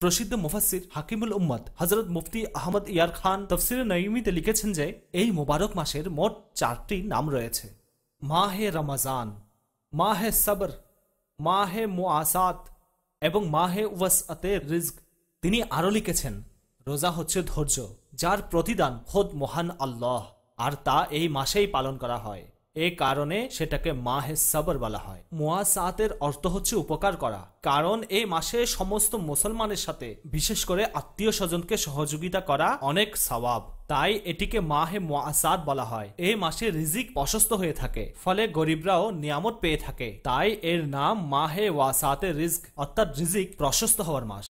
প্রসিদ্ধ মুফাসির হাকিমুল উম্মদ হজরত মুফতি আহমদ ইয়ার খান তফসির নঈমিতে লিখেছেন যে এই মোবারক মাসের মোট চারটি নাম রয়েছে মা হে রমাজান মা হে সবর মো মুআসাত এবং মা হে ওয়াস আতে রিজক তিনি আরও লিখেছেন রোজা হচ্ছে ধৈর্য যার প্রতিদান খোদ মহান আল্লাহ আর তা এই মাসেই পালন করা হয় এ কারণে সেটাকে মাহে সাবর বলা হয় মোয়াসাতের অর্থ হচ্ছে উপকার করা কারণ এই মাসে সমস্ত মুসলমানের সাথে বিশেষ করে আত্মীয় স্বজনকে সহযোগিতা করা অনেক সওয়াব তাই এটিকে মাহে মোয়াসাদ বলা হয় এই মাসে রিজিক প্রশস্ত হয়ে থাকে ফলে গরিবরাও নিয়ামত পেয়ে থাকে তাই এর নাম মাহে ওয়াসাতে রিজিক অর্থাৎ রিজিক প্রশস্ত হওয়ার মাস